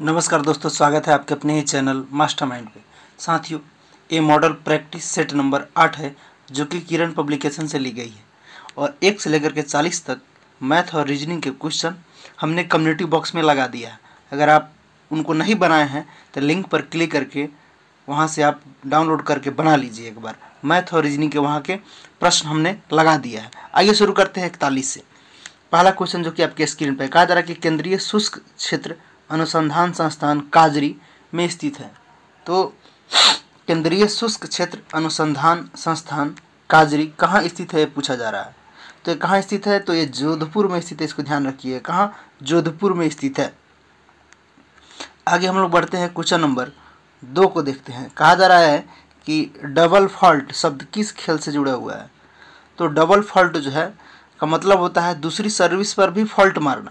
नमस्कार दोस्तों स्वागत है आपके अपने ही चैनल मास्टरमाइंड पे साथियों ये मॉडल प्रैक्टिस सेट नंबर आठ है जो कि किरण पब्लिकेशन से ली गई है और एक से लेकर के चालीस तक मैथ और रीजनिंग के क्वेश्चन हमने कम्युनिटी बॉक्स में लगा दिया है अगर आप उनको नहीं बनाए हैं तो लिंक पर क्लिक करके वहाँ से आप डाउनलोड करके बना लीजिए एक बार मैथ और रीजनिंग के वहाँ के प्रश्न हमने लगा दिया है आइए शुरू करते हैं इकतालीस से पहला क्वेश्चन जो कि आपके स्क्रीन पर कहा जा रहा है कि केंद्रीय शुष्क क्षेत्र अनुसंधान संस्थान काजरी में स्थित है तो केंद्रीय शुष्क क्षेत्र अनुसंधान संस्थान काजरी कहाँ स्थित है पूछा जा रहा है तो ये कहाँ स्थित है तो ये जोधपुर में स्थित है इसको ध्यान रखिए कहाँ जोधपुर में स्थित है आगे हम लोग बढ़ते हैं क्वेश्चन नंबर दो को देखते हैं कहा जा रहा है कि डबल फॉल्ट शब्द किस खेल से जुड़ा हुआ है तो डबल फॉल्ट जो है का मतलब होता है दूसरी सर्विस पर भी फॉल्ट मारना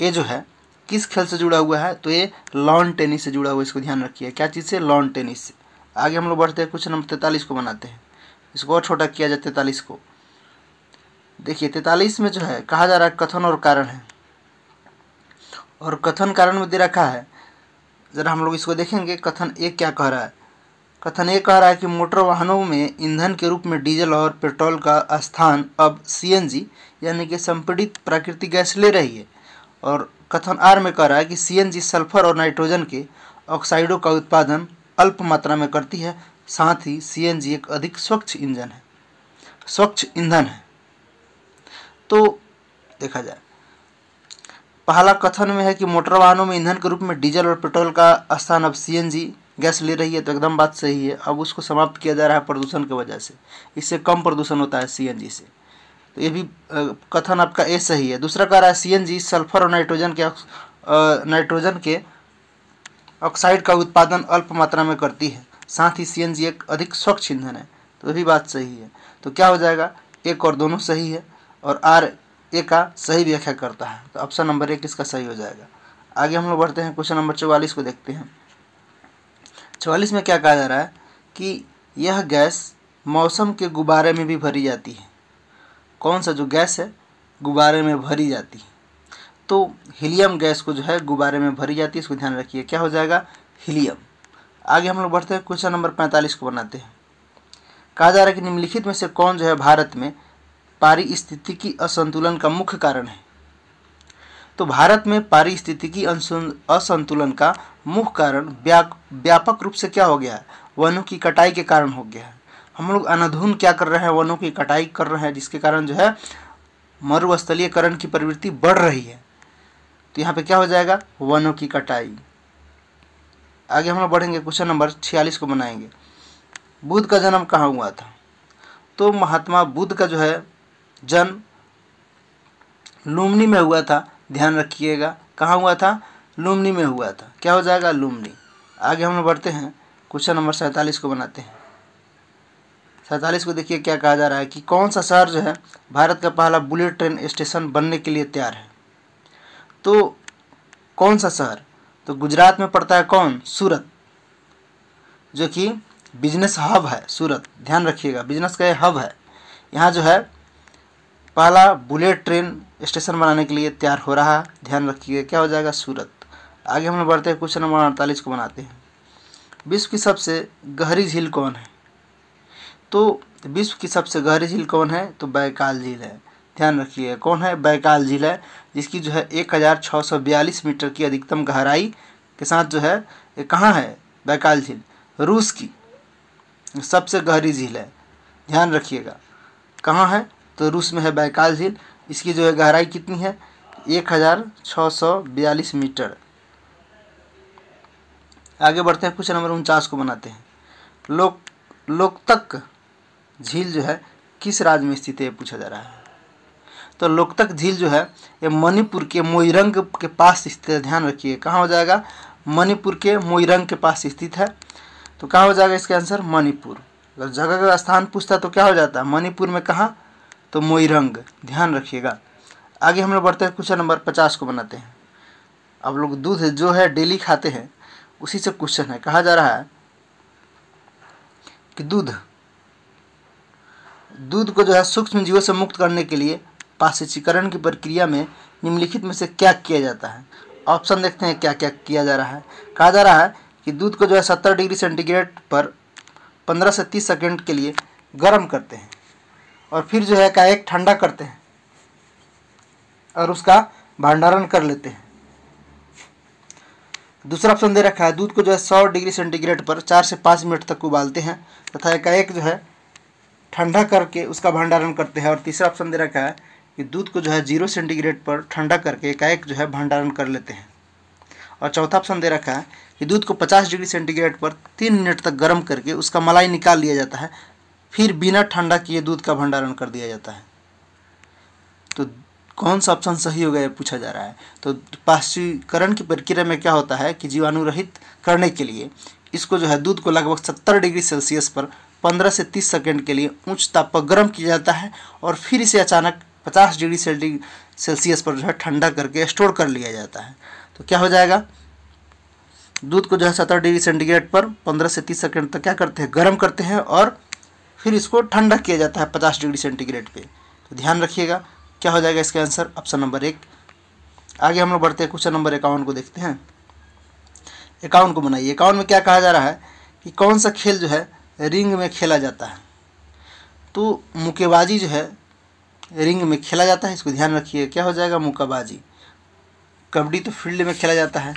ये जो है किस खेल से जुड़ा हुआ है तो ये लॉन टेनिस से जुड़ा हुआ है इसको ध्यान रखिए क्या चीज़ से लॉन टेनिस से आगे हम लोग बढ़ते हैं क्वेश्चन नंबर तैंतालीस को बनाते हैं इसको और छोटा किया जाए तैंतालीस को देखिए तैंतालीस में जो है कहा जा रहा है कथन और कारण है और कथन कारण में दे रखा है ज़रा हम लोग इसको देखेंगे कथन एक क्या कह रहा है कथन ये कह रहा है कि मोटर वाहनों में ईंधन के रूप में डीजल और पेट्रोल का स्थान अब सीएनजी यानी कि संपीड़ित प्राकृतिक गैस ले रही है और कथन आर में कह रहा है कि सीएनजी सल्फर और नाइट्रोजन के ऑक्साइडों का उत्पादन अल्प मात्रा में करती है साथ ही सीएनजी एक अधिक स्वच्छ इंजन है स्वच्छ ईंधन है तो देखा जाए पहला कथन में है कि मोटर वाहनों में ईंधन के रूप में डीजल और पेट्रोल का स्थान अब सीएनजी गैस ले रही है तो एकदम बात सही है अब उसको समाप्त किया जा रहा है प्रदूषण की वजह से इससे कम प्रदूषण होता है सीएनजी से तो ये भी कथन आपका ए सही है दूसरा कह रहा है सी सल्फर और नाइट्रोजन के नाइट्रोजन के ऑक्साइड का उत्पादन अल्प मात्रा में करती है साथ ही सी एक अधिक स्वच्छ ईंधन है तो भी बात सही है तो क्या हो जाएगा एक और दोनों सही है और आर ए का सही व्याख्या करता है तो ऑप्शन नंबर एक इसका सही हो जाएगा आगे हम लोग बढ़ते हैं क्वेश्चन नंबर चौवालीस को देखते हैं चौवालीस में क्या कहा जा रहा है कि यह गैस मौसम के गुब्बारे में भी भरी जाती है कौन सा जो गैस है गुब्बारे में भरी जाती है तो हीलियम गैस को जो है गुब्बारे में भरी जाती है इसको ध्यान रखिए क्या हो जाएगा हीलियम आगे हम लोग बढ़ते हैं क्वेश्चन नंबर पैंतालीस को बनाते हैं कहा जा रहा है कि निम्नलिखित में से कौन जो है भारत में पारिस्थितिकी असंतुलन का मुख्य कारण है तो भारत में पारिस्थितिकी असंतुलन का मुख्य कारण व्यापक रूप से क्या हो गया है वनों की कटाई के कारण हो गया है हम लोग अनधुन क्या कर रहे हैं वनों की कटाई कर रहे हैं जिसके कारण जो है मरुस्थलीयकरण की प्रवृत्ति बढ़ रही है तो यहाँ पे क्या हो जाएगा वनों की कटाई आगे हम लोग बढ़ेंगे क्वेश्चन नंबर छियालीस को बनाएंगे बुद्ध का जन्म कहाँ हुआ था तो महात्मा बुद्ध का जो है जन्म लुमनी में हुआ था ध्यान रखिएगा कहाँ हुआ था लुमनी में हुआ था क्या हो जाएगा लुमनी आगे हम लोग बढ़ते हैं क्वेश्चन नंबर सैंतालीस को बनाते हैं सैंतालीस को देखिए क्या कहा जा रहा है कि कौन सा शहर जो है भारत का पहला बुलेट ट्रेन स्टेशन बनने के लिए तैयार है तो कौन सा शहर तो गुजरात में पड़ता है कौन सूरत जो कि बिजनेस हब है सूरत ध्यान रखिएगा बिजनेस का हब है यहाँ जो है पहला बुलेट ट्रेन स्टेशन बनाने के लिए तैयार हो रहा है ध्यान रखिएगा क्या हो जाएगा सूरत आगे हम बढ़ते हैं क्वेश्चन नंबर अड़तालीस को बनाते हैं विश्व की सबसे गहरी झील कौन है तो विश्व की सबसे गहरी झील कौन है तो बैकाल झील है ध्यान रखिए कौन है बैकाल झील है जिसकी जो है एक हज़ार छः सौ बयालीस मीटर की अधिकतम गहराई के साथ जो है ये कहाँ है बैकाल झील रूस की सबसे गहरी झील है ध्यान रखिएगा कहाँ है तो रूस में है बैकाल झील इसकी जो है गहराई कितनी है एक हज़ार छः सौ बयालीस मीटर आगे बढ़ते हैं क्वेश्चन नंबर उनचास को बनाते हैं लोक लोकतक झील जो है किस राज्य में स्थित है पूछा जा रहा है तो लोकतक झील जो है ये मणिपुर के मोइरंग के पास स्थित है ध्यान रखिए कहाँ हो जाएगा मणिपुर के मोइरंग के पास स्थित है तो कहाँ हो जाएगा इसका आंसर मणिपुर अगर जगह का स्थान पूछता तो क्या हो जाता है मणिपुर में कहाँ तो मोइरंग ध्यान रखिएगा आगे हम लोग बढ़ते हैं क्वेश्चन नंबर पचास को बनाते हैं अब लोग दूध जो है डेली खाते हैं उसी से क्वेश्चन है कहा जा रहा है कि दूध दूध को जो है सूक्ष्म जीवों से मुक्त करने के लिए पाश्चीकरण की प्रक्रिया में निम्नलिखित में से क्या किया जाता है ऑप्शन देखते हैं क्या क्या किया जा रहा है कहा जा रहा है कि दूध को जो है सत्तर डिग्री सेंटीग्रेड पर पंद्रह से तीस सेकेंड के लिए गर्म करते हैं और फिर जो है का एक ठंडा करते हैं और उसका भंडारण कर लेते हैं दूसरा ऑप्शन दे रखा है दूध को जो है सौ डिग्री सेंटीग्रेड पर चार से पाँच मिनट तक उबालते हैं तथा एकाएक जो है ठंडा करके उसका भंडारण करते हैं और तीसरा ऑप्शन दे रखा है कि दूध को जो है जीरो सेंटीग्रेड पर ठंडा करके एकाएक जो है भंडारण कर लेते हैं और चौथा ऑप्शन दे रखा है कि दूध को 50 डिग्री सेंटीग्रेड पर तीन मिनट तक गर्म करके उसका मलाई निकाल लिया जाता है फिर बिना ठंडा किए दूध का भंडारण कर दिया जाता है तो कौन सा ऑप्शन सही होगा ये पूछा जा रहा है तो पाश्चीकरण की प्रक्रिया में क्या होता है कि जीवाणु रहित करने के लिए इसको जो है दूध को लगभग सत्तर डिग्री सेल्सियस पर पंद्रह से तीस सेकेंड के लिए उच्च ताप पर गर्म किया जाता है और फिर इसे अचानक पचास डिग्री सेल्सियस पर जो है ठंडा करके स्टोर कर लिया जाता है तो क्या हो जाएगा दूध को जो है सत्रह डिग्री सेंटीग्रेड पर पंद्रह से तीस सेकेंड तक क्या करते हैं गर्म करते हैं और फिर इसको ठंडा किया जाता है पचास डिग्री सेंटीग्रेड पे तो ध्यान रखिएगा क्या हो जाएगा इसका आंसर ऑप्शन नंबर एक आगे हम लोग बढ़ते हैं क्वेश्चन नंबर इक्यावन को देखते हैं इक्यावन को बनाइए इक्यावन में क्या कहा जा रहा है कि कौन सा खेल जो है रिंग में खेला जाता है तो मुक्केबाजी जो है रिंग में खेला जाता है इसको ध्यान रखिए क्या हो जाएगा मुक्काबाजी कबड्डी तो फील्ड में खेला जाता है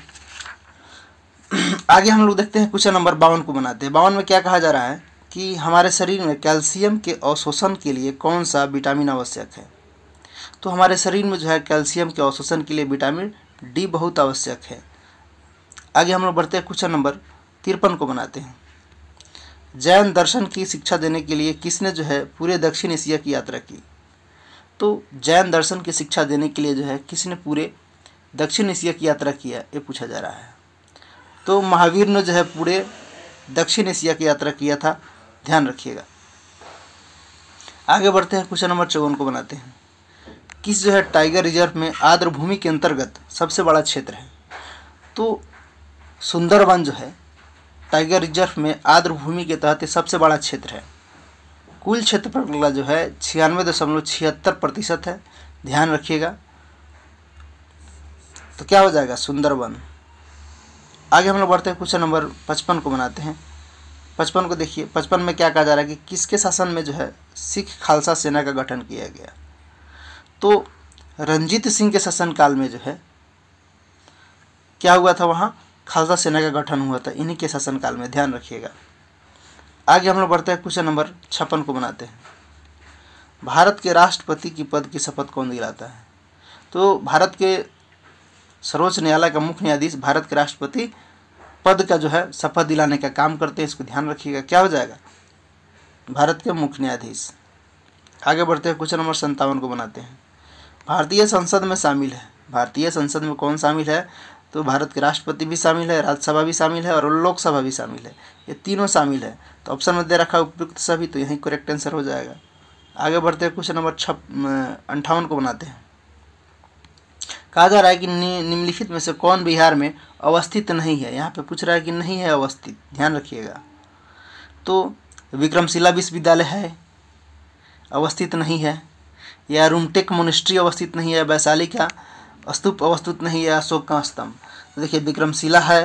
आगे हम लोग देखते हैं क्वेश्चन नंबर बावन को बनाते हैं बावन में क्या कहा जा रहा है कि हमारे शरीर में कैल्शियम के अवशोषण के लिए कौन सा विटामिन आवश्यक है तो हमारे शरीर में जो है कैल्शियम के अवशोषण के लिए विटामिन डी बहुत आवश्यक है आगे हम लोग बढ़ते हैं क्वेश्चन नंबर तिरपन को बनाते हैं जैन दर्शन की शिक्षा देने के लिए किसने जो है पूरे दक्षिण एशिया की यात्रा की तो जैन दर्शन की शिक्षा देने के लिए जो है किसने पूरे दक्षिण एशिया की यात्रा किया ये पूछा जा रहा है तो महावीर ने जो है पूरे दक्षिण एशिया की यात्रा किया था ध्यान रखिएगा आगे बढ़ते हैं क्वेश्चन नंबर चौवन को बनाते हैं किस जो है टाइगर रिजर्व में आर्द्र भूमि के अंतर्गत सबसे बड़ा क्षेत्र है तो सुंदरवन जो है टाइगर रिजर्व में आर्द्र भूमि के तहत सबसे बड़ा क्षेत्र है कुल क्षेत्रफल जो है छियानवे दशमलव छिहत्तर प्रतिशत है ध्यान रखिएगा तो क्या हो जाएगा सुंदरवन आगे हम लोग बढ़ते हैं क्वेश्चन नंबर पचपन को बनाते हैं पचपन को देखिए पचपन में क्या कहा जा रहा है कि किसके शासन में जो है सिख खालसा सेना का गठन किया गया तो रंजीत सिंह के शासनकाल में जो है क्या हुआ था वहाँ खालसा सेना का गठन हुआ था इन्हीं के शासनकाल में ध्यान रखिएगा आगे हम लोग बढ़ते हैं क्वेश्चन नंबर छप्पन को बनाते हैं भारत के राष्ट्रपति की पद की शपथ कौन दिलाता है तो भारत के सर्वोच्च न्यायालय का मुख्य न्यायाधीश भारत के राष्ट्रपति पद का जो है शपथ दिलाने का काम करते हैं इसको ध्यान रखिएगा क्या हो जाएगा भारत के मुख्य न्यायाधीश आगे बढ़ते हैं क्वेश्चन नंबर संतावन को बनाते हैं भारतीय संसद में शामिल है भारतीय संसद में कौन शामिल है तो भारत के राष्ट्रपति भी शामिल है राज्यसभा भी शामिल है और लोकसभा भी शामिल है ये तीनों शामिल है तो ऑप्शन में दे रखा उपयुक्त सभी तो यही करेक्ट आंसर हो जाएगा आगे बढ़ते हैं क्वेश्चन नंबर छप अंठावन को बनाते हैं कहा जा रहा है कि नि, निम्नलिखित में से कौन बिहार में अवस्थित नहीं है यहाँ पे पूछ रहा है कि नहीं है अवस्थित ध्यान रखिएगा तो विक्रमशिला विश्वविद्यालय है अवस्थित नहीं है या रूमटेक मोनिस्ट्री अवस्थित नहीं है वैशाली का स्तूप अवस्तुत नहीं है अशोक का स्तंभ तो देखिए विक्रमशिला है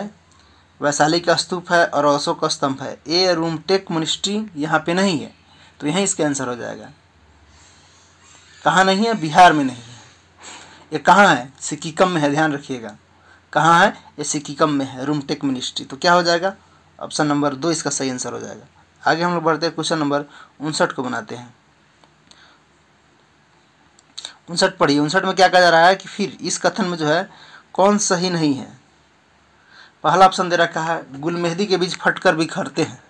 वैशाली का स्तूप है और अशोक का स्तंभ है ए रूम टेक मिनिस्ट्री यहाँ पे नहीं है तो यहीं इसका आंसर हो जाएगा कहाँ नहीं है बिहार में नहीं है ये कहाँ है सिक्किकम में है ध्यान रखिएगा कहाँ है ये सिक्किम में है रूम टेक मिनिस्ट्री तो क्या हो जाएगा ऑप्शन नंबर दो इसका सही आंसर हो जाएगा आगे हम लोग बढ़ते हैं क्वेश्चन नंबर उनसठ को बनाते हैं उनसठ पढ़िए उनसठ में क्या कहा जा रहा है कि फिर इस कथन में जो है कौन सही नहीं है पहला ऑप्शन दे रखा है गुल मेहदी के बीज फटकर बिखरते हैं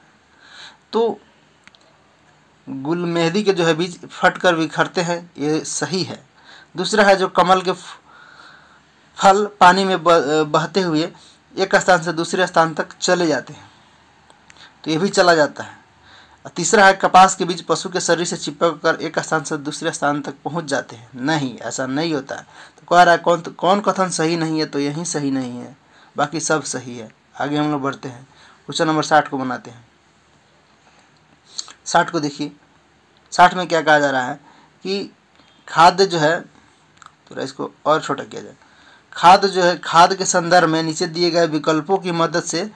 तो गुल मेहदी के जो है बीज फटकर बिखरते हैं ये सही है दूसरा है जो कमल के फल पानी में बहते हुए एक स्थान से दूसरे स्थान तक चले जाते हैं तो ये भी चला जाता है तीसरा है कपास के बीज पशु के शरीर से चिपक कर एक स्थान से दूसरे स्थान तक पहुंच जाते हैं नहीं ऐसा नहीं होता है तो कह रहा है कौन कौन कथन सही नहीं है तो यही सही नहीं है बाकी सब सही है आगे हम लोग बढ़ते हैं क्वेश्चन नंबर साठ को बनाते हैं साठ को देखिए साठ में क्या कहा जा रहा है कि खाद्य जो है थोड़ा इसको और छोटा किया जाए खाद जो है खाद के संदर्भ में नीचे दिए गए विकल्पों की मदद से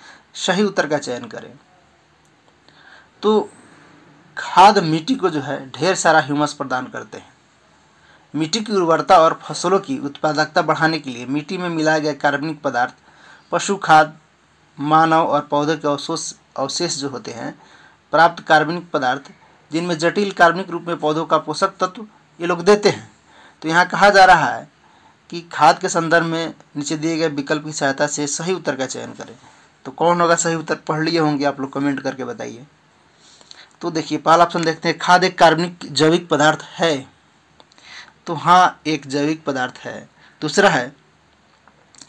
सही उत्तर का चयन करें तो खाद मिट्टी को जो है ढेर सारा ह्यूमस प्रदान करते हैं मिट्टी की उर्वरता और फसलों की उत्पादकता बढ़ाने के लिए मिट्टी में मिलाए गए कार्बनिक पदार्थ पशु खाद मानव और पौधे के अवशोष अवशेष जो होते हैं प्राप्त कार्बनिक पदार्थ जिनमें जटिल कार्बनिक रूप में पौधों का पोषक तत्व ये लोग देते हैं तो यहाँ कहा जा रहा है कि खाद के संदर्भ में नीचे दिए गए विकल्प की सहायता से सही उत्तर का चयन करें तो कौन होगा सही उत्तर पढ़ लिए होंगे आप लोग कमेंट करके बताइए तो देखिए पहला ऑप्शन देखते हैं खाद एक कार्बनिक जैविक पदार्थ है तो हाँ एक जैविक पदार्थ है दूसरा है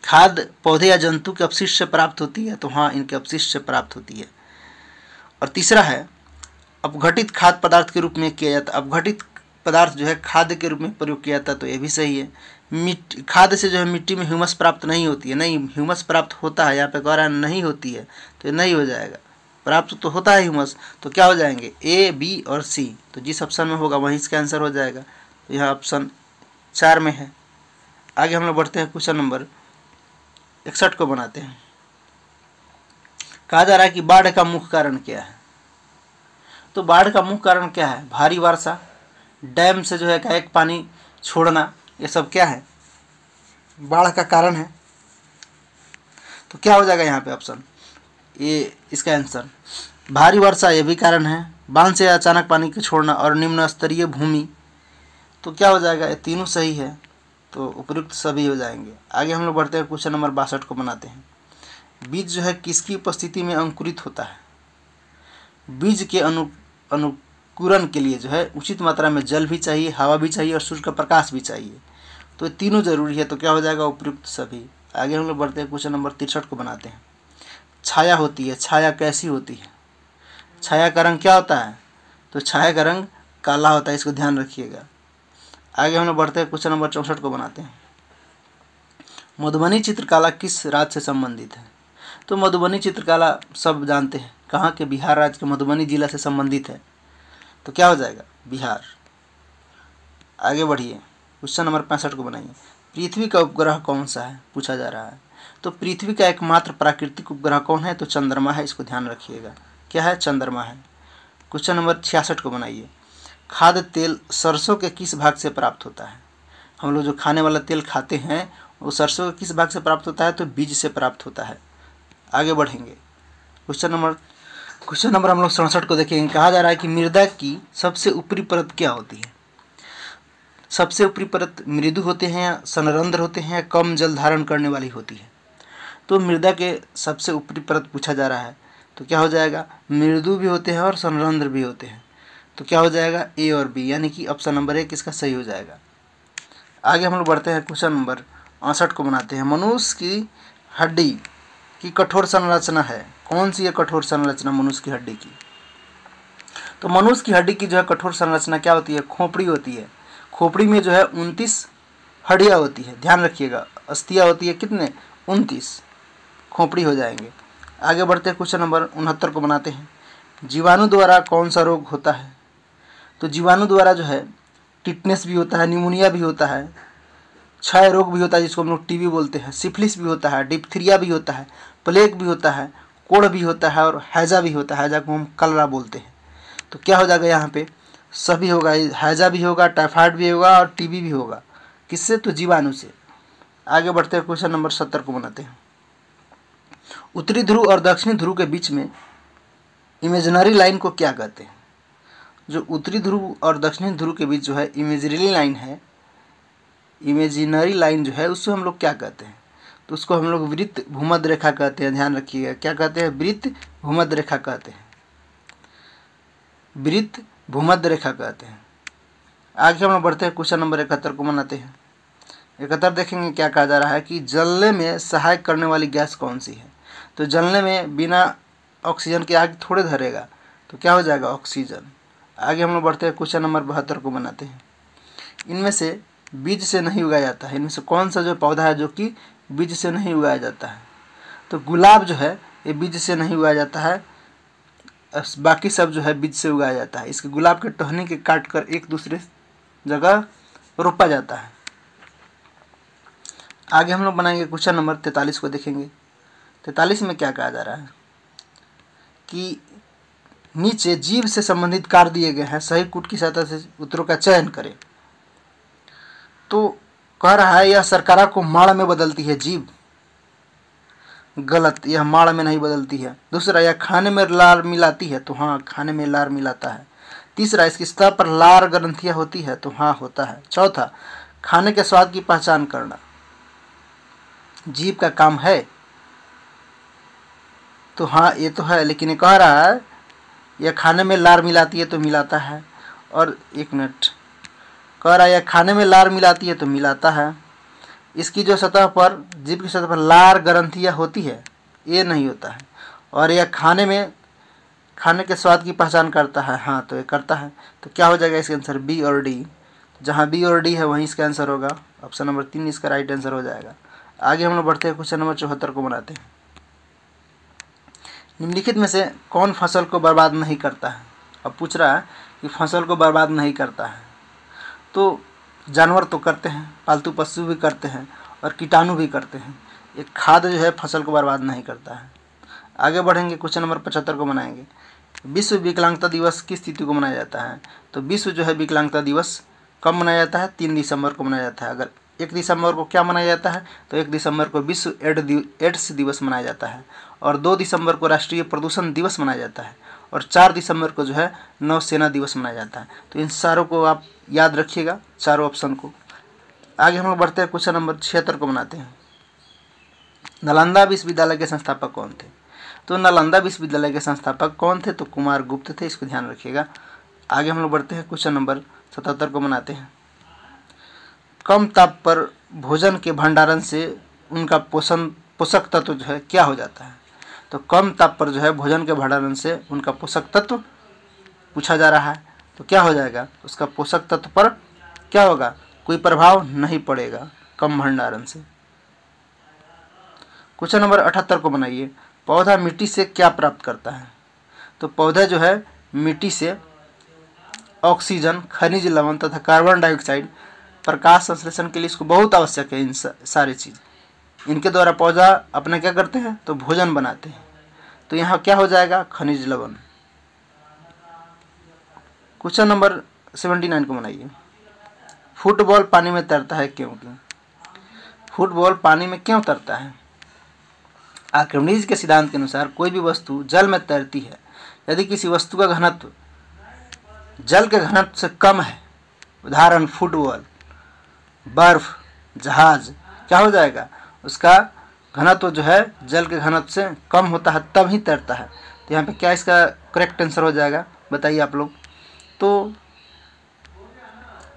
खाद पौधे या जंतु के अपशिष्ट से प्राप्त होती है तो हाँ इनके अपशिष्ट से प्राप्त होती है और तीसरा है अपघटित खाद्य पदार्थ के रूप में किया जाता है अपघटित पदार्थ जो है खाद्य के रूप में प्रयोग किया जाता है तो ये भी सही है मिट्टी खाद से जो है मिट्टी में ह्यूमस प्राप्त नहीं होती है नहीं ह्यूमस प्राप्त होता है यहाँ पे कह रहा नहीं होती है तो ये नहीं हो जाएगा प्राप्त तो होता है ह्यूमस तो क्या हो जाएंगे ए बी और सी तो जिस ऑप्शन में होगा वहीं इसका आंसर हो जाएगा तो यह ऑप्शन चार में है आगे हम लोग बढ़ते हैं क्वेश्चन नंबर इकसठ को बनाते हैं कहा जा रहा है कि बाढ़ का मुख्य कारण क्या है तो बाढ़ का मुख्य कारण क्या है भारी वर्षा डैम से जो है एक पानी छोड़ना ये सब क्या है बाढ़ का कारण है तो क्या हो जाएगा यहाँ पे ऑप्शन ये इसका आंसर भारी वर्षा ये भी कारण है बांध से अचानक पानी के छोड़ना और निम्न स्तरीय भूमि तो क्या हो जाएगा ये तीनों सही है तो उपयुक्त सभी हो जाएंगे आगे हम लोग बढ़ते हैं क्वेश्चन नंबर बासठ को बनाते हैं बीज जो है किसकी उपस्थिति में अंकुरित होता है बीज के अनु अनुकूरण के लिए जो है उचित मात्रा में जल भी चाहिए हवा भी चाहिए और सूर्य का प्रकाश भी चाहिए तो तीनों जरूरी है तो क्या हो जाएगा उपयुक्त सभी आगे हम लोग बढ़ते हैं क्वेश्चन नंबर तिरसठ को बनाते हैं छाया होती है छाया कैसी होती है छाया का रंग क्या होता है तो छाया का रंग काला होता है इसको ध्यान रखिएगा आगे हम लोग बढ़ते हैं क्वेश्चन नंबर चौंसठ को बनाते हैं मधुबनी चित्रकला किस राज्य से संबंधित है तो मधुबनी चित्रकला सब जानते हैं कहाँ के बिहार राज्य के मधुबनी जिला से संबंधित है तो क्या हो जाएगा बिहार आगे बढ़िए क्वेश्चन नंबर पैंसठ को बनाइए पृथ्वी का उपग्रह कौन सा है पूछा जा रहा है तो पृथ्वी का एकमात्र प्राकृतिक उपग्रह कौन है तो चंद्रमा है इसको ध्यान रखिएगा क्या है चंद्रमा है क्वेश्चन नंबर छियासठ को बनाइए खाद्य तेल सरसों के किस भाग से प्राप्त होता है हम लोग जो खाने वाला तेल खाते हैं वो सरसों के किस भाग से प्राप्त होता है तो बीज से प्राप्त होता है आगे बढ़ेंगे क्वेश्चन नंबर क्वेश्चन नंबर हम लोग सड़सठ को देखेंगे कहा जा रहा है कि मृदा की सबसे ऊपरी परत क्या होती है सबसे ऊपरी परत मृदु होते हैं या संरंध्र होते हैं या कम जल धारण करने वाली होती है तो मृदा के सबसे ऊपरी परत पूछा जा रहा है तो क्या हो जाएगा मृदु भी होते हैं और सनरंध्र भी होते हैं तो क्या हो जाएगा ए और बी यानी कि ऑप्शन नंबर एक इसका सही हो जाएगा आगे हम लोग बढ़ते हैं क्वेश्चन नंबर अड़सठ को बनाते हैं मनुष्य की हड्डी की कठोर संरचना है कौन सी है कठोर संरचना मनुष्य की हड्डी की तो मनुष्य की हड्डी की जो है कठोर संरचना क्या होती है खोपड़ी होती है खोपड़ी में जो है उनतीस हड्डियाँ होती है ध्यान रखिएगा अस्थियाँ होती है कितने उनतीस खोपड़ी हो जाएंगे आगे बढ़ते क्वेश्चन नंबर उनहत्तर को बनाते हैं जीवाणु द्वारा कौन सा रोग होता है तो जीवाणु द्वारा जो है टिटनेस भी होता है निमोनिया भी होता है क्षय रोग भी होता है जिसको हम लोग टीबी बोलते हैं सिफिलिस भी होता है डिप्थीरिया भी होता है प्लेग भी होता है कोड़ भी होता है और हैजा भी होता है हैजा को हम कलरा बोलते हैं तो क्या हो जाएगा यहाँ पे सभी होगा हैजा भी होगा टाइफाइड भी होगा और टीबी भी होगा किससे तो जीवाणु से आगे बढ़ते हैं क्वेश्चन नंबर सत्तर को बनाते हैं उत्तरी ध्रुव और दक्षिणी ध्रुव के बीच में इमेजनरी लाइन को क्या कहते हैं जो उत्तरी ध्रुव और दक्षिणी ध्रुव के बीच जो है इमेजनरी लाइन है इमेजिनरी लाइन जो है उसको हम लोग क्या कहते हैं तो उसको हम लोग वृत्त भूमध रेखा कहते हैं ध्यान रखिएगा क्या कहते हैं वृत्त भूमध रेखा कहते हैं वृत्त भूमध रेखा कहते हैं आगे हम लोग बढ़ते हैं क्वेश्चन नंबर इकहत्तर को मनाते हैं इकहत्तर देखेंगे क्या कहा जा रहा है कि जलने में सहायक करने वाली गैस कौन सी है तो जलने में बिना ऑक्सीजन के आग थोड़े धरेगा तो क्या हो जाएगा ऑक्सीजन आगे हम लोग बढ़ते हैं क्वेश्चन नंबर बहत्तर को बनाते हैं इनमें से बीज से नहीं उगाया जाता है इनमें से कौन सा जो पौधा है जो कि बीज से नहीं उगाया जाता है तो गुलाब जो है ये बीज से नहीं उगाया जाता है बाकी सब जो है बीज से उगाया जाता है इसके गुलाब के टहनी के काट कर एक दूसरे जगह रोपा जाता है आगे हम लोग बनाएंगे क्वेश्चन नंबर तैंतालीस को देखेंगे तैतालीस में क्या कहा जा रहा है कि नीचे जीव से संबंधित कार्य दिए गए हैं सही कूट की सहायता से उत्तरों का चयन करें तो कह रहा है यह सरकारा को माड़ में बदलती है जीव गलत यह माड़ में नहीं बदलती है दूसरा यह खाने में लार मिलाती है तो हाँ खाने में लार मिलाता है तीसरा इसकी सतह पर लार ग्रंथियाँ होती है तो हाँ होता है चौथा खाने के स्वाद की पहचान करना जीव का काम है तो हाँ ये तो है लेकिन ये कह रहा है यह खाने में लार मिलाती है तो मिलाता है और एक मिनट कह रहा है यह खाने में लार मिलाती है तो मिलाता है इसकी जो सतह पर जीव की सतह पर लार ग्रंथियाँ होती है ये नहीं होता है और यह खाने में खाने के स्वाद की पहचान करता है हाँ तो ये करता है तो क्या हो जाएगा इसका आंसर बी और डी जहाँ बी और डी है वहीं इसका आंसर होगा ऑप्शन नंबर तीन इसका राइट आंसर हो जाएगा आगे हम लोग बढ़ते हैं क्वेश्चन नंबर चौहत्तर को बनाते हैं निम्नलिखित में से कौन फसल को बर्बाद नहीं करता है अब पूछ रहा है कि फसल को बर्बाद नहीं करता है तो जानवर तो करते हैं पालतू पशु भी करते हैं और कीटाणु भी करते हैं ये खाद जो है फसल को बर्बाद नहीं करता है आगे बढ़ेंगे क्वेश्चन नंबर पचहत्तर को मनाएंगे विश्व विकलांगता दिवस किस स्थिति को मनाया जाता है तो विश्व जो है विकलांगता दिवस कब मनाया जाता है तीन दिसंबर को मनाया जाता है अगर एक दिसंबर को क्या मनाया जाता है तो एक दिसंबर को विश्व एड्स दिवस मनाया जाता है और दो दिसंबर को राष्ट्रीय प्रदूषण दिवस मनाया जाता है और चार दिसंबर को जो है नौसेना दिवस मनाया जाता है तो इन सारों को आप याद रखिएगा चारों ऑप्शन को आगे हम लोग बढ़ते हैं क्वेश्चन नंबर छिहत्तर को बनाते हैं नालंदा विश्वविद्यालय के संस्थापक कौन थे तो नालंदा विश्वविद्यालय के संस्थापक कौन थे तो कुमार गुप्त थे इसको ध्यान रखिएगा आगे हम लोग बढ़ते हैं क्वेश्चन नंबर सतहत्तर को मनाते हैं कम ताप पर भोजन के भंडारण से उनका पोषण पोषक तत्व तो जो है क्या हो जाता है तो कम ताप पर जो है भोजन के भंडारण से उनका पोषक तत्व पूछा जा रहा है तो क्या हो जाएगा तो उसका पोषक तत्व पर क्या होगा कोई प्रभाव नहीं पड़ेगा कम भंडारण से क्वेश्चन नंबर अठहत्तर को बनाइए पौधा मिट्टी से क्या प्राप्त करता है तो पौधा जो है मिट्टी से ऑक्सीजन खनिज लवण तथा कार्बन डाइऑक्साइड प्रकाश संश्लेषण के लिए इसको बहुत आवश्यक है इन सारी चीज़ इनके द्वारा पौधा अपना क्या करते हैं तो भोजन बनाते हैं तो यहाँ क्या हो जाएगा खनिज लवण क्वेश्चन नंबर सेवेंटी नाइन को बनाइए फुटबॉल पानी में तैरता है क्योंकि फुटबॉल पानी में क्यों तैरता है आक्रमणीज के सिद्धांत के अनुसार कोई भी वस्तु जल में तैरती है यदि किसी वस्तु का घनत्व जल के घनत्व से कम है उदाहरण फुटबॉल बर्फ जहाज क्या हो जाएगा उसका घनत्व जो है जल के घनत्व से कम होता है तब ही तैरता है तो यहाँ पे क्या इसका करेक्ट आंसर हो जाएगा बताइए आप लोग तो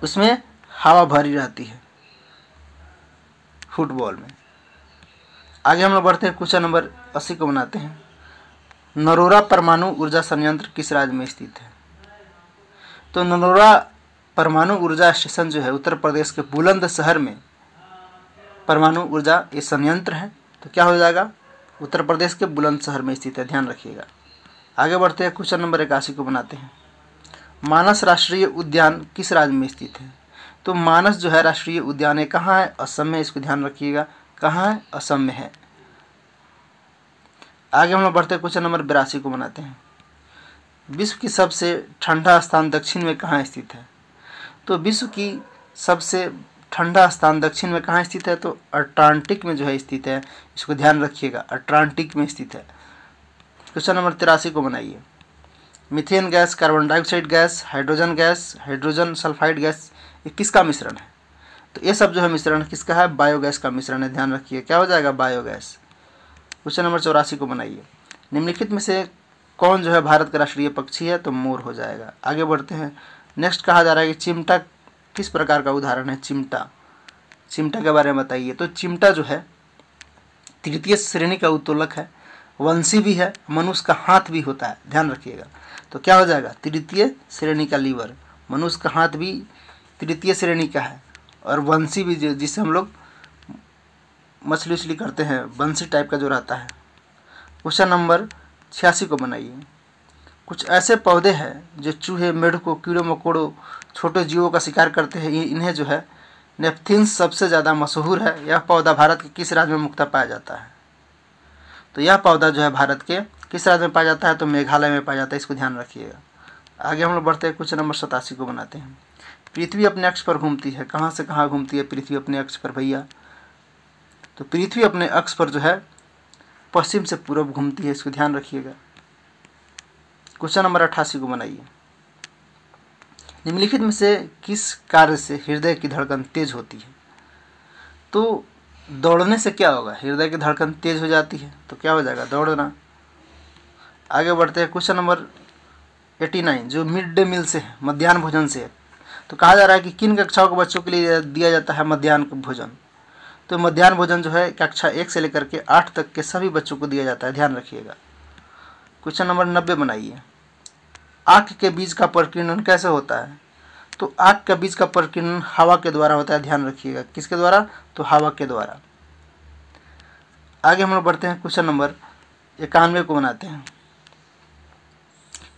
उसमें हवा भरी रहती है फुटबॉल में आगे हम लोग बढ़ते हैं क्वेश्चन नंबर अस्सी को बनाते हैं नरोरा परमाणु ऊर्जा संयंत्र किस राज्य में स्थित है तो नरोरा परमाणु ऊर्जा स्टेशन जो है उत्तर प्रदेश के बुलंद शहर में परमाणु ऊर्जा ये संयंत्र है तो क्या हो जाएगा उत्तर प्रदेश के बुलंदशहर में स्थित है ध्यान रखिएगा आगे बढ़ते हैं क्वेश्चन नंबर इक्यासी को बनाते हैं मानस राष्ट्रीय उद्यान किस राज्य में स्थित है तो मानस जो है राष्ट्रीय उद्यान है कहाँ है असम में इसको ध्यान रखिएगा कहाँ है असम में है आगे हम लोग बढ़ते क्वेश्चन नंबर बिरासी को बनाते हैं विश्व की सबसे ठंडा स्थान दक्षिण में कहाँ स्थित है तो विश्व की सबसे ठंडा स्थान दक्षिण में कहाँ स्थित है तो अटलांटिक में जो है स्थित है इसको ध्यान रखिएगा अटलांटिक में स्थित है क्वेश्चन नंबर तिरासी को बनाइए methane gas carbon dioxide gas hydrogen gas hydrogen sulphide gas ये किसका मिश्रण है तो ये सब जो है मिश्रण किसका है बायोगैस का मिश्रण है ध्यान रखिए क्या हो जाएगा बायोगैस क्वेश्चन नंबर चौरासी को बनाइए निम्नलिखित में से कौन जो है भारत का राष्ट्रीय पक्षी है तो मोर हो जाएगा आगे बढ़ते हैं नेक्स्ट कहा जा रहा है कि चिमटा किस प्रकार का उदाहरण है चिमटा चिमटा के बारे में बताइए तो चिमटा जो है तृतीय श्रेणी का उत्तोलक है वंशी भी है मनुष्य का हाथ भी होता है ध्यान रखिएगा तो क्या हो जाएगा तृतीय श्रेणी का लीवर मनुष्य का हाथ भी तृतीय श्रेणी का है और वंशी भी जिसे हम लोग मछली उछली करते हैं वंशी टाइप का जो रहता है क्वेश्चन नंबर छियासी को बनाइए कुछ ऐसे पौधे हैं जो चूहे मेढकों कीड़ों मकोड़ों छोटे जीवों का शिकार करते हैं इन्हें जो है नेपथिन सबसे ज़्यादा मशहूर है यह पौधा भारत के किस राज्य में मुख्यतः पाया जाता है तो यह पौधा जो है भारत के किस राज्य में पाया जाता है तो मेघालय में पाया जाता है इसको ध्यान रखिएगा आगे हम लोग बढ़ते हैं कुछ नंबर सतासी को बनाते हैं पृथ्वी अपने अक्ष पर घूमती है कहाँ से कहाँ घूमती है पृथ्वी अपने अक्ष पर भैया तो पृथ्वी अपने अक्ष पर जो है पश्चिम से पूर्व घूमती है इसको ध्यान रखिएगा क्वेश्चन नंबर अट्ठासी को बनाइए निम्नलिखित में से किस कार्य से हृदय की धड़कन तेज होती है तो दौड़ने से क्या होगा हृदय की धड़कन तेज हो जाती है तो क्या हो जाएगा दौड़ना आगे बढ़ते हैं क्वेश्चन नंबर एटी नाइन जो मिड डे मील से है मध्यान्ह भोजन से है तो कहा जा रहा है कि किन कक्षाओं के बच्चों के लिए दिया जाता है मध्यान्ह भोजन तो मध्यान्ह भोजन जो है कक्षा एक से लेकर के आठ तक के सभी बच्चों को दिया जाता है ध्यान रखिएगा क्वेश्चन नंबर नब्बे बनाइए आँख के बीज का प्रकीर्णन कैसे होता है तो आँख का बीज का प्रकीर्णन हवा के द्वारा होता है ध्यान रखिएगा किसके द्वारा तो हवा के द्वारा आगे हम लोग बढ़ते हैं क्वेश्चन नंबर इक्यानवे को बनाते हैं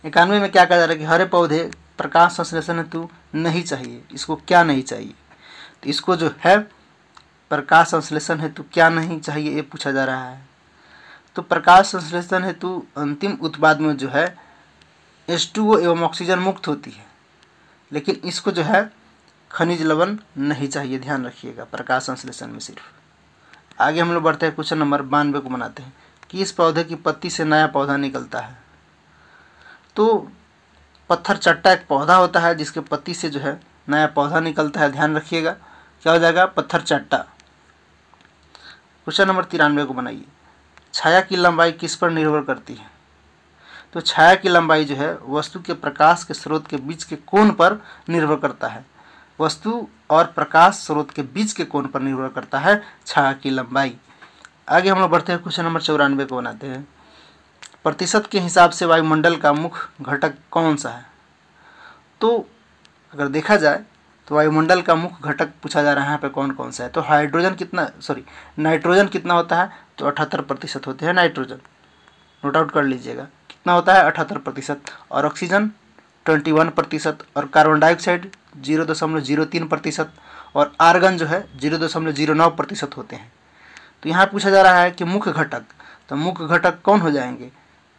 इक्यानवे में क्या कहा जा रहा है कि हरे पौधे प्रकाश संश्लेषण हेतु नहीं चाहिए इसको क्या नहीं चाहिए तो इसको जो है प्रकाश संश्लेषण हेतु क्या नहीं चाहिए ये पूछा जा रहा है तो प्रकाश संश्लेषण हेतु अंतिम उत्पाद में जो है एस टू ओ एवं ऑक्सीजन मुक्त होती है लेकिन इसको जो है खनिज लवण नहीं चाहिए ध्यान रखिएगा प्रकाश संश्लेषण में सिर्फ आगे हम लोग बढ़ते हैं क्वेश्चन नंबर बानवे को बनाते हैं कि इस पौधे की पत्ती से नया पौधा निकलता है तो पत्थर चट्टा एक पौधा होता है जिसके पत्ती से जो है नया पौधा निकलता है ध्यान रखिएगा क्या हो जाएगा पत्थर चट्टा क्वेश्चन नंबर तिरानवे को बनाइए छाया की लंबाई किस पर निर्भर करती है तो छाया की लंबाई जो है वस्तु के प्रकाश के स्रोत के बीच के कोण पर निर्भर करता है वस्तु और प्रकाश स्रोत के बीच के कोण पर निर्भर करता है छाया की लंबाई आगे हम लोग बढ़ते हैं क्वेश्चन नंबर चौरानवे को बनाते हैं प्रतिशत के हिसाब से वायुमंडल का मुख्य घटक कौन सा है तो अगर देखा जाए तो वायुमंडल का मुख्य घटक पूछा जा रहा है यहाँ पे कौन कौन सा है तो हाइड्रोजन कितना सॉरी नाइट्रोजन कितना होता है तो अठहत्तर प्रतिशत होते हैं नाइट्रोजन नोट आउट कर लीजिएगा कितना होता है अठहत्तर प्रतिशत और ऑक्सीजन ट्वेंटी वन प्रतिशत और कार्बन डाइऑक्साइड जीरो दशमलव जीरो तीन प्रतिशत और आर्गन जो है जीरो दशमलव जीरो नौ प्रतिशत होते हैं तो यहाँ पूछा जा रहा है कि मुख्य घटक तो मुख्य घटक कौन हो जाएंगे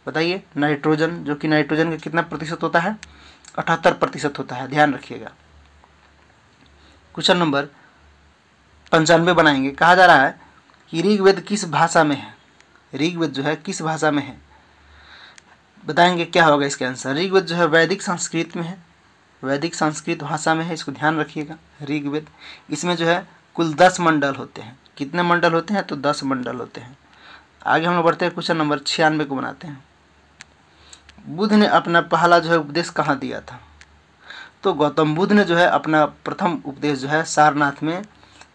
बताइए नाइट्रोजन जो कि नाइट्रोजन का कितना प्रतिशत होता है अठहत्तर प्रतिशत होता है ध्यान रखिएगा क्वेश्चन नंबर पंचानवे बनाएंगे कहा जा रहा है कि ऋग्वेद किस भाषा में है ऋग्वेद जो है किस भाषा में है बताएंगे क्या होगा इसके आंसर ऋग्वेद जो है वैदिक संस्कृत में है वैदिक संस्कृत भाषा में है इसको ध्यान रखिएगा ऋग्वेद इसमें जो है कुल दस मंडल होते हैं कितने मंडल होते हैं तो दस मंडल होते हैं आगे हम लोग बढ़ते हैं क्वेश्चन नंबर छियानवे को बनाते हैं बुद्ध ने अपना पहला जो है उपदेश कहाँ दिया था तो गौतम बुद्ध ने जो है अपना प्रथम उपदेश जो है सारनाथ में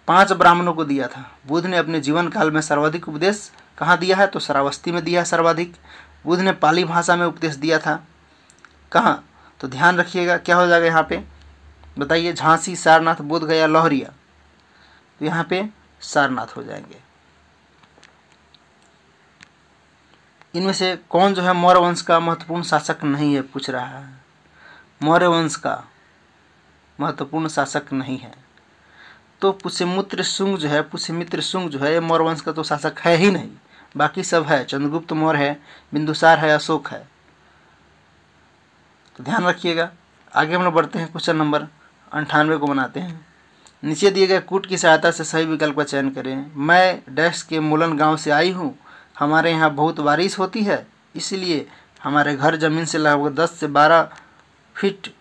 पांच ब्राह्मणों को दिया था बुद्ध ने अपने जीवन काल में सर्वाधिक उपदेश कहाँ दिया है तो श्रावस्ती में दिया है सर्वाधिक बुद्ध ने पाली भाषा में उपदेश दिया था कहाँ तो ध्यान रखिएगा क्या हो जाएगा यहाँ पे बताइए झांसी सारनाथ बोध गया लोहरिया तो यहाँ पे सारनाथ हो जाएंगे इनमें से कौन जो है मौर्य वंश का महत्वपूर्ण शासक नहीं है पूछ रहा है मौर्य वंश का महत्वपूर्ण शासक नहीं है तो पुष्यमित्र सुंग जो है पुष्यमित्र सुंग जो है ये मौर्य वंश का तो शासक है ही नहीं बाकी सब है चंद्रगुप्त मौर्य है बिंदुसार है अशोक है तो ध्यान रखिएगा आगे हम लोग बढ़ते हैं क्वेश्चन नंबर अंठानवे को बनाते हैं नीचे दिए गए कूट की सहायता से सही विकल्प का चयन करें मैं डैश के मूलन गांव से आई हूँ हमारे यहाँ बहुत बारिश होती है इसलिए हमारे घर जमीन से लगभग दस से बारह फीट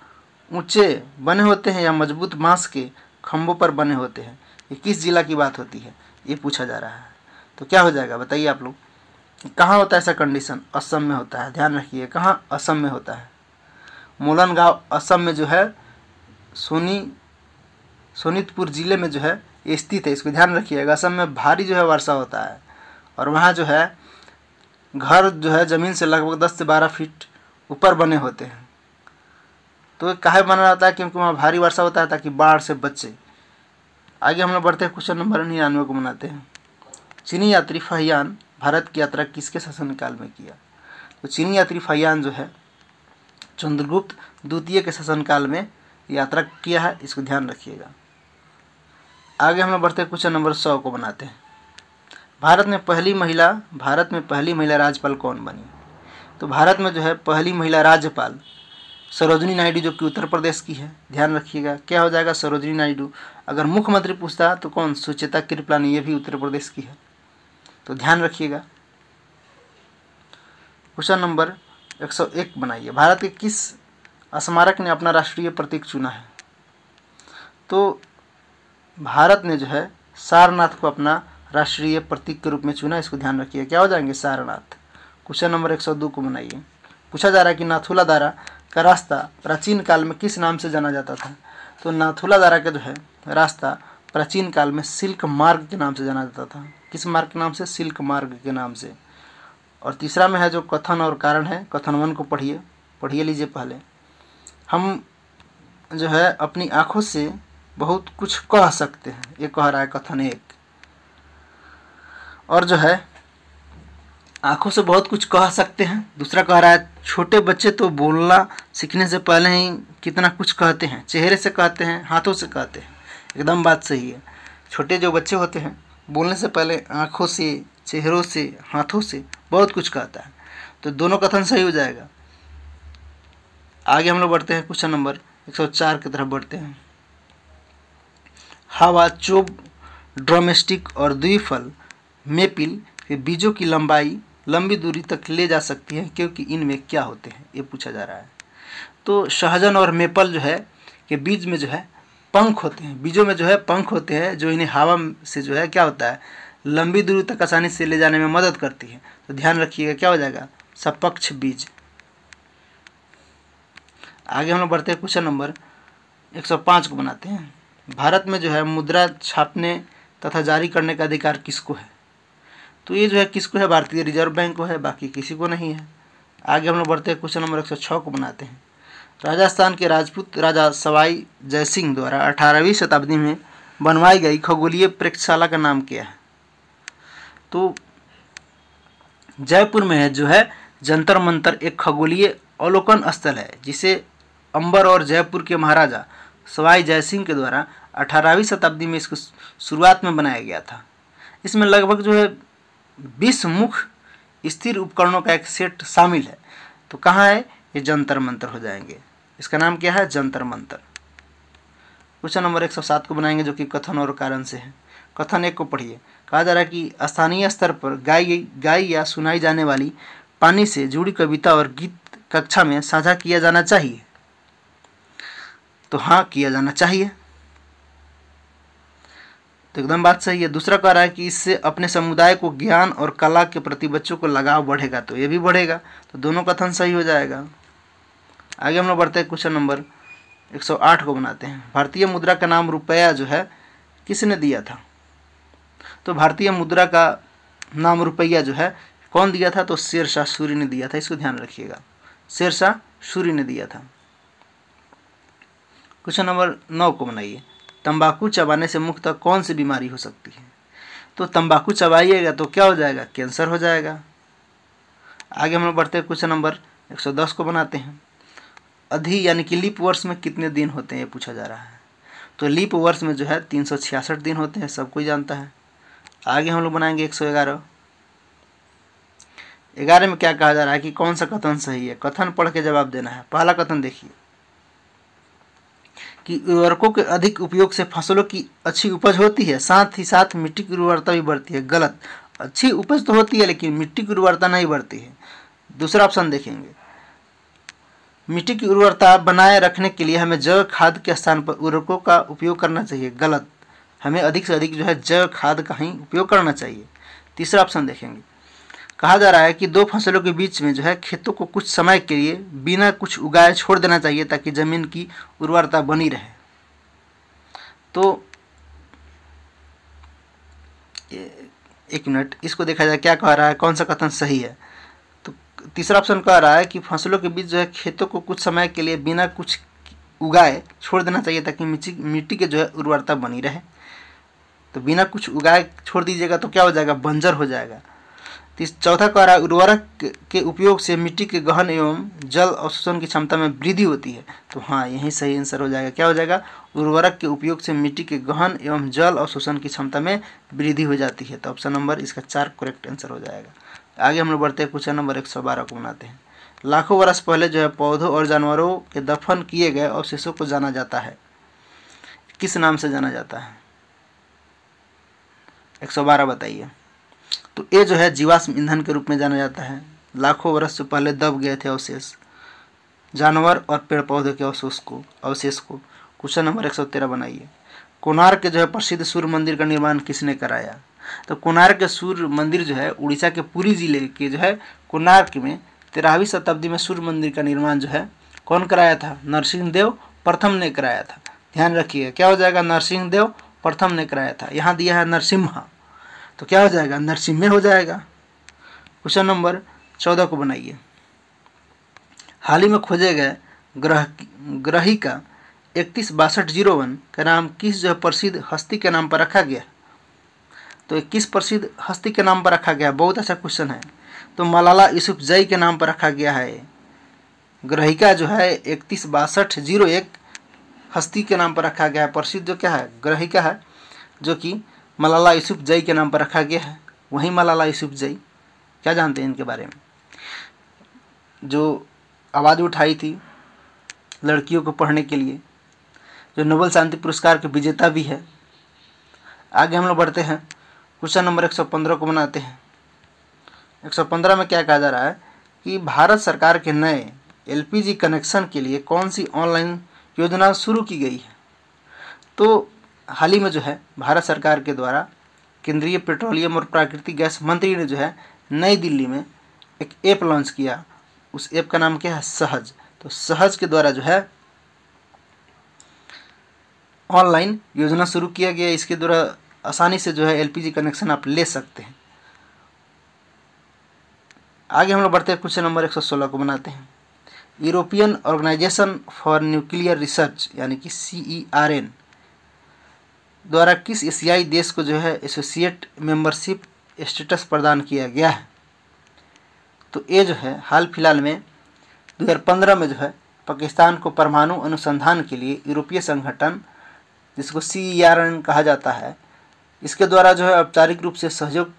ऊंचे बने होते हैं या मजबूत बांस के खम्भों पर बने होते हैं ये किस जिला की बात होती है ये पूछा जा रहा है तो क्या हो जाएगा बताइए आप लोग कहाँ होता है ऐसा कंडीशन असम में होता है ध्यान रखिए कहाँ असम में होता है मोलन गाँव असम में जो है सोनी सोनीतपुर ज़िले में जो है स्थित है इसको ध्यान रखिएगा असम में भारी जो है वर्षा होता है और वहाँ जो है घर जो है ज़मीन से लगभग दस से बारह फीट ऊपर बने होते हैं तो काहे बना रहता है क्योंकि वहाँ भारी वर्षा होता है ताकि बाढ़ से बचे आगे हम लोग बढ़ते हैं क्वेश्चन नंबर निन्यानवे को मनाते हैं चीनी यात्री फहयान भारत की यात्रा किसके शासनकाल में किया तो चीनी यात्री फहयान जो है चंद्रगुप्त द्वितीय के शासनकाल में यात्रा किया है इसको ध्यान रखिएगा आगे हम बढ़ते क्वेश्चन नंबर सौ को बनाते हैं भारत में पहली महिला भारत में पहली महिला राज्यपाल कौन बनी तो भारत में जो है पहली महिला राज्यपाल सरोजनी नायडू जो कि उत्तर प्रदेश की है ध्यान रखिएगा क्या हो जाएगा सरोजनी नायडू अगर मुख्यमंत्री पूछता तो कौन सुचेता कृपलानी ये भी उत्तर प्रदेश की है तो ध्यान रखिएगा क्वेश्चन नंबर 101 बनाइए भारत के किस स्मारक ने अपना राष्ट्रीय प्रतीक चुना है तो भारत ने जो है सारनाथ को अपना राष्ट्रीय प्रतीक के रूप में चुना इसको ध्यान रखिए क्या हो जाएंगे सारनाथ क्वेश्चन नंबर 102 को बनाइए पूछा जा रहा है कि नाथुला दारा का रास्ता प्राचीन काल में किस नाम से जाना जाता था तो नाथुला दारा का जो है रास्ता प्राचीन काल में सिल्क मार्ग के नाम से जाना जाता था किस मार्ग के नाम से सिल्क मार्ग के नाम से और तीसरा में है जो कथन और कारण है कथन वन को पढ़िए पढ़िए लीजिए पहले हम जो है अपनी आँखों से बहुत कुछ कह सकते हैं ये कह रहा है कथन एक और जो है आँखों से बहुत कुछ कह सकते हैं दूसरा कह रहा है छोटे बच्चे तो बोलना सीखने से पहले ही कितना कुछ कहते हैं चेहरे से कहते हैं हाथों से कहते हैं एकदम बात सही है छोटे जो बच्चे होते हैं बोलने से पहले आँखों से चेहरों से हाथों से बहुत कुछ कहता है तो दोनों कथन सही हो जाएगा आगे हम लोग बढ़ते हैं क्वेश्चन नंबर 104 की तरफ बढ़ते हैं हवा चोब ड्रोमेस्टिक और द्विफल मेपिल के बीजों की लंबाई लंबी दूरी तक ले जा सकती है क्योंकि इनमें क्या होते हैं ये पूछा जा रहा है तो शहजन और मेपल जो है के बीज में जो है पंख होते हैं बीजों में जो है पंख होते हैं जो इन्हें हवा से जो है क्या होता है लंबी दूरी तक आसानी से ले जाने में मदद करती है तो ध्यान रखिएगा क्या हो जाएगा सपक्ष बीज आगे हम लोग बढ़ते हैं क्वेश्चन नंबर 105 को बनाते हैं भारत में जो है मुद्रा छापने तथा जारी करने का अधिकार किसको है तो ये जो है किसको है भारतीय रिजर्व बैंक को है बाकी किसी को नहीं है आगे हम लोग बढ़ते हैं क्वेश्चन नंबर 106 को बनाते हैं राजस्थान के राजपूत राजा सवाई जयसिंह द्वारा अठारहवीं शताब्दी में बनवाई गई खगोलीय प्रेक्षशाला का नाम क्या है तो जयपुर में है जो है जंतर मंतर एक खगोलीय अवलोकन स्थल है जिसे अंबर और जयपुर के महाराजा सवाई जयसिंह के द्वारा अठारहवीं शताब्दी में इसको शुरुआत में बनाया गया था इसमें लगभग जो है बीस मुख्य स्थिर उपकरणों का एक सेट शामिल है तो कहाँ है ये जंतर मंतर हो जाएंगे इसका नाम क्या है जंतर मंतर क्वेश्चन नंबर एक सौ सात को बनाएंगे जो कि कथन और कारण से है कथन एक को पढ़िए कहा जा रहा है कि स्थानीय स्तर पर गाई गाई या सुनाई जाने वाली पानी से जुड़ी कविता और गीत कक्षा में साझा किया जाना चाहिए तो हाँ किया जाना चाहिए तो एकदम बात सही है दूसरा कह रहा है कि इससे अपने समुदाय को ज्ञान और कला के प्रति बच्चों को लगाव बढ़ेगा तो ये भी बढ़ेगा तो दोनों कथन सही हो जाएगा आगे हम लोग बढ़ते हैं क्वेश्चन नंबर 108 को बनाते हैं भारतीय मुद्रा का नाम रुपया जो है किसने दिया था तो भारतीय मुद्रा का नाम रुपया जो है कौन दिया था तो शेरशाह सूरी ने दिया था इसको ध्यान रखिएगा शेरशाह सूरी ने दिया था क्वेश्चन नंबर नौ को बनाइए तंबाकू चबाने से मुक्त कौन सी बीमारी हो सकती है तो तंबाकू चबाइएगा तो क्या हो जाएगा कैंसर हो जाएगा आगे हम लोग बढ़ते हैं क्वेश्चन नंबर 110 को बनाते हैं अधि यानी कि लीप वर्ष में कितने दिन होते हैं ये पूछा जा रहा है तो लीप वर्ष में जो है तीन सौ छियासठ दिन होते हैं सब कोई जानता है आगे हम लोग बनाएंगे एक सौ ग्यारह ग्यारह में क्या कहा जा रहा है कि कौन सा कथन सही है कथन पढ़ के जवाब देना है पहला कथन देखिए कि उर्वरकों के अधिक उपयोग से फसलों की अच्छी उपज होती है साथ ही साथ मिट्टी की उर्वरता भी बढ़ती है गलत अच्छी उपज तो होती है लेकिन मिट्टी की उर्वरता नहीं बढ़ती है दूसरा ऑप्शन देखेंगे मिट्टी की उर्वरता बनाए रखने के लिए हमें जैव खाद के स्थान पर उर्वरकों का उपयोग करना चाहिए गलत हमें अधिक से अधिक जो है जैव खाद का ही उपयोग करना चाहिए तीसरा ऑप्शन देखेंगे कहा जा रहा है कि दो फसलों के बीच में जो है खेतों को कुछ समय के लिए बिना कुछ उगाए छोड़ देना चाहिए ताकि ज़मीन की उर्वरता बनी रहे तो एक मिनट इसको देखा जाए क्या कह रहा है कौन सा कथन सही है तीसरा ऑप्शन कह रहा है कि फसलों के बीच जो है खेतों को कुछ समय के लिए बिना कुछ उगाए छोड़ देना चाहिए ताकि मिट्टी के जो है उर्वरता बनी रहे तो बिना कुछ उगाए छोड़ दीजिएगा तो क्या हो जाएगा बंजर हो जाएगा तीस चौथा कह रहा है उर्वरक के उपयोग से मिट्टी के गहन एवं जल अवशोषण की क्षमता में वृद्धि होती है तो हाँ यही सही आंसर हो जाएगा क्या हो जाएगा उर्वरक के उपयोग से मिट्टी के गहन एवं जल अवशोषण की क्षमता में वृद्धि हो जाती है तो ऑप्शन नंबर इसका चार करेक्ट आंसर हो जाएगा आगे हम लोग बढ़ते हैं क्वेश्चन नंबर एक सौ बारह को बनाते हैं लाखों वर्ष पहले जो है पौधों और जानवरों के दफन किए गए अवशेषों को जाना जाता है किस नाम से जाना जाता है एक सौ बारह बताइए तो ये जो है जीवाश्म ईंधन के रूप में जाना जाता है लाखों वर्ष से पहले दब गए थे अवशेष जानवर और पेड़ पौधों के अवशेष को अवशेष को क्वेश्चन नंबर एक सौ तेरह बनाइए कोनार के जो है प्रसिद्ध सूर्य मंदिर का निर्माण किसने कराया तो कोणार्क सूर्य मंदिर जो है उड़ीसा के पुरी जिले के जो है कोणार्क में तेरहवीं शताब्दी में सूर्य मंदिर का निर्माण जो है कौन कराया था नरसिंह देव प्रथम ने कराया था ध्यान रखिए क्या हो जाएगा नरसिंह देव प्रथम ने कराया था यहाँ दिया है नरसिम्हा तो क्या हो जाएगा नरसिम्हे हो जाएगा क्वेश्चन नंबर चौदह को बनाइए हाल ही में खोजे गए ग्रह ग्रही का इकतीस बासठ जीरो वन का नाम किस जो है प्रसिद्ध हस्ती के नाम पर रखा गया तो किस प्रसिद्ध हस्ती के नाम पर रखा गया बहुत अच्छा क्वेश्चन है तो मलाला यूसुफ जई के नाम पर रखा गया है ग्रहिका जो है इकतीस बासठ जीरो एक हस्ती के नाम पर रखा गया है प्रसिद्ध जो क्या है ग्रहिका है जो कि मलाला यूसुफ जई के नाम पर रखा गया है वहीं मलाला यूसुफ जई क्या जानते हैं इनके बारे में जो आवाज़ उठाई थी लड़कियों को पढ़ने के लिए जो नोबल शांति पुरस्कार के विजेता भी है आगे हम लोग बढ़ते हैं क्वेश्चन नंबर 115 को बनाते हैं 115 में क्या कहा जा रहा है कि भारत सरकार के नए एलपीजी कनेक्शन के लिए कौन सी ऑनलाइन योजना शुरू की गई है तो हाल ही में जो है भारत सरकार के द्वारा केंद्रीय पेट्रोलियम और प्राकृतिक गैस मंत्री ने जो है नई दिल्ली में एक ऐप लॉन्च किया उस ऐप का नाम क्या है सहज तो सहज के द्वारा जो है ऑनलाइन योजना शुरू किया गया इसके द्वारा आसानी से जो है एलपीजी कनेक्शन आप ले सकते हैं आगे हम लोग बढ़ते हैं क्वेश्चन नंबर 116 को बनाते हैं European organisation for nuclear research यानी कि सी ई आर एन द्वारा किस एशियाई देश को जो है एसोसिएट मेंबरशिप स्टेटस प्रदान किया गया है तो ये जो है हाल फिलहाल में 2015 में जो है पाकिस्तान को परमाणु अनुसंधान के लिए यूरोपीय संगठन जिसको सी ई आर एन कहा जाता है इसके द्वारा जो है औपचारिक रूप से सहयोग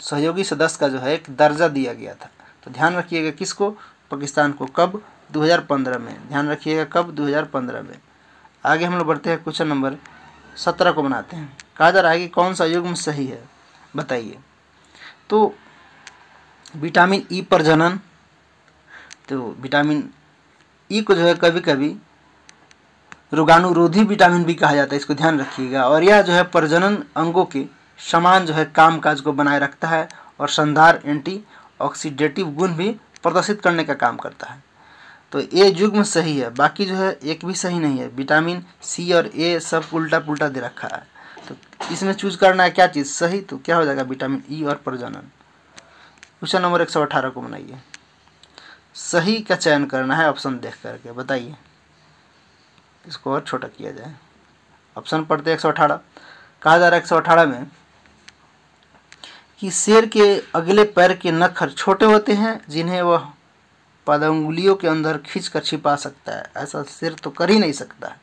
सहयोगी सदस्य का जो है एक दर्जा दिया गया था तो ध्यान रखिएगा किसको पाकिस्तान को कब 2015 में ध्यान रखिएगा कब 2015 में आगे हम लोग बढ़ते हैं क्वेश्चन नंबर सत्रह को बनाते हैं कहा जा रहा है कि कौन सा युग्म सही है बताइए तो विटामिन ई e प्रजनन तो विटामिन ई e को जो है कभी कभी रोगाणुरोधी विटामिन भी कहा जाता है इसको ध्यान रखिएगा और यह जो है प्रजनन अंगों के समान जो है काम काज को बनाए रखता है और संधार एंटी ऑक्सीडेटिव गुण भी प्रदर्शित करने का काम करता है तो ए युग्म सही है बाकी जो है एक भी सही नहीं है विटामिन सी और ए सब उल्टा पुल्टा दे रखा है तो इसमें चूज करना है क्या चीज़ सही तो क्या हो जाएगा विटामिन ई और प्रजनन क्वेश्चन नंबर एक सौ अठारह को बनाइए सही का चयन करना है ऑप्शन देख करके बताइए इसको और छोटा किया जाए ऑप्शन पढ़ते हैं एक सौ अठारह कहा जा रहा है एक सौ अठारह में कि शेर के अगले पैर के नखर छोटे होते हैं जिन्हें वह पदंगुलियों के अंदर खींच कर छिपा सकता है ऐसा शेर तो कर ही नहीं सकता है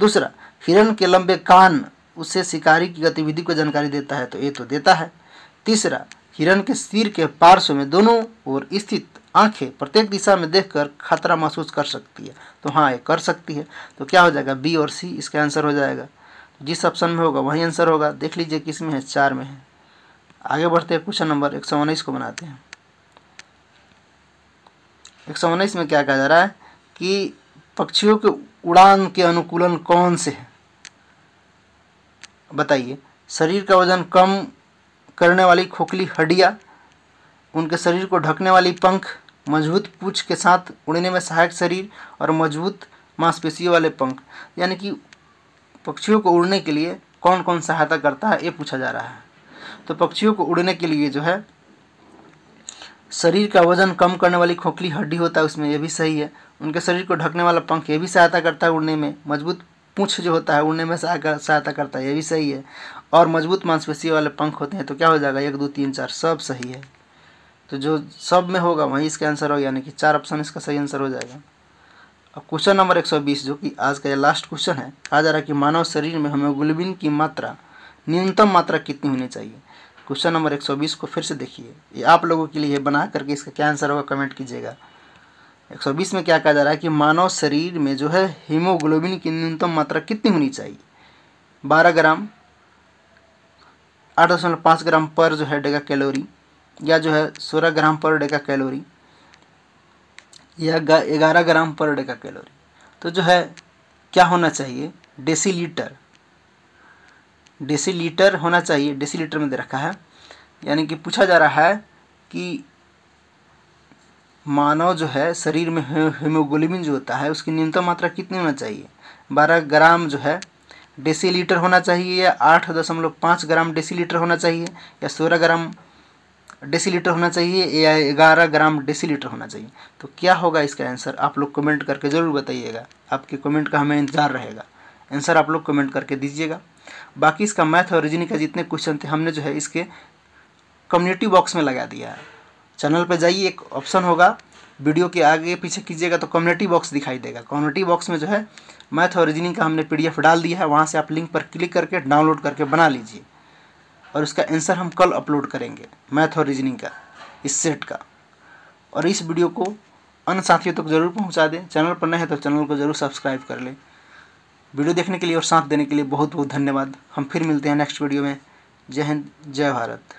दूसरा हिरण के लंबे कान उसे शिकारी की गतिविधि को जानकारी देता है तो ये तो देता है तीसरा हिरण के सिर के पार्श्व में दोनों ओर स्थित आंखें प्रत्येक दिशा में देखकर खतरा महसूस कर सकती है तो हाँ ये कर सकती है तो क्या हो जाएगा बी और सी इसका आंसर हो जाएगा तो जिस ऑप्शन में होगा वही आंसर होगा देख लीजिए किस में है चार में है आगे बढ़ते हैं क्वेश्चन नंबर एक सौ उन्नीस को बनाते हैं एक सौ उन्नीस में क्या कहा जा रहा है कि पक्षियों के उड़ान के अनुकूलन कौन से है बताइए शरीर का वजन कम करने वाली खोखली हड्डियाँ उनके शरीर को ढकने वाली पंख मजबूत पूछ के साथ उड़ने में सहायक शरीर और मजबूत मांसपेशियों वाले पंख यानी कि पक्षियों को उड़ने के लिए कौन कौन सहायता करता है ये पूछा जा रहा है तो पक्षियों को उड़ने के लिए जो है शरीर का वजन कम करने वाली खोखली हड्डी होता है उसमें यह भी सही है उनके शरीर को ढकने वाला पंख ये भी सहायता करता है उड़ने में मजबूत पूछ जो होता है उड़ने में सहायता करता है ये भी सही है और मजबूत मांसपेशी वाले पंख होते हैं तो क्या हो जाएगा एक दो तीन चार सब सही है तो जो सब में होगा वही इसका आंसर होगा यानी कि चार ऑप्शन इसका सही आंसर हो जाएगा अब क्वेश्चन नंबर 120 जो कि आज का लास्ट क्वेश्चन है कहा जा रहा है कि मानव शरीर में हेमोग्लोबिन की मात्रा न्यूनतम मात्रा कितनी होनी चाहिए क्वेश्चन नंबर 120 को फिर से देखिए ये आप लोगों के लिए बना करके इसका क्या आंसर होगा कमेंट कीजिएगा 120 में क्या कहा जा रहा है कि मानव शरीर में जो है हीमोग्लोबिन की न्यूनतम मात्रा कितनी होनी चाहिए बारह ग्राम पाँच ग्राम पर जो है डेगा कैलोरी या जो है सोलह ग्राम पर डे का कैलोरी या ग्यारह ग्राम पर डे का कैलोरी तो जो है क्या होना चाहिए डेसीलीटर डेसीलीटर होना चाहिए डेसीलीटर में दे रखा है यानी कि पूछा जा रहा है कि मानव जो है शरीर में हेमोग्लोबिन जो होता है उसकी न्यूनतम मात्रा कितनी होना चाहिए बारह ग्राम जो है डेसीलीटर होना चाहिए या आठ दशमलव पाँच ग्राम डेसीलीटर होना चाहिए या सोलह ग्राम डेसीलीटर होना चाहिए या ग्यारह ग्राम डेसीलीटर होना चाहिए तो क्या होगा इसका आंसर आप लोग कमेंट करके ज़रूर बताइएगा आपके कमेंट का हमें इंतज़ार रहेगा आंसर आप लोग कमेंट करके दीजिएगा बाकी इसका मैथ और रीजनिंग का जितने क्वेश्चन थे हमने जो है इसके कम्युनिटी बॉक्स में लगा दिया है चैनल पर जाइए एक ऑप्शन होगा वीडियो के आगे पीछे कीजिएगा तो कम्युनिटी बॉक्स दिखाई देगा कम्युनिटी बॉक्स में जो है मैथ और रीजनिंग का हमने एफ डाल दिया है वहाँ से आप लिंक पर क्लिक करके डाउनलोड करके बना लीजिए और इसका आंसर हम कल अपलोड करेंगे मैथ और रीजनिंग का इस सेट का और इस वीडियो को अन्य साथियों तक तो जरूर पहुंचा दें चैनल पर नए हैं तो चैनल को जरूर सब्सक्राइब कर लें वीडियो देखने के लिए और साथ देने के लिए बहुत बहुत धन्यवाद हम फिर मिलते हैं नेक्स्ट वीडियो में जय हिंद जय भारत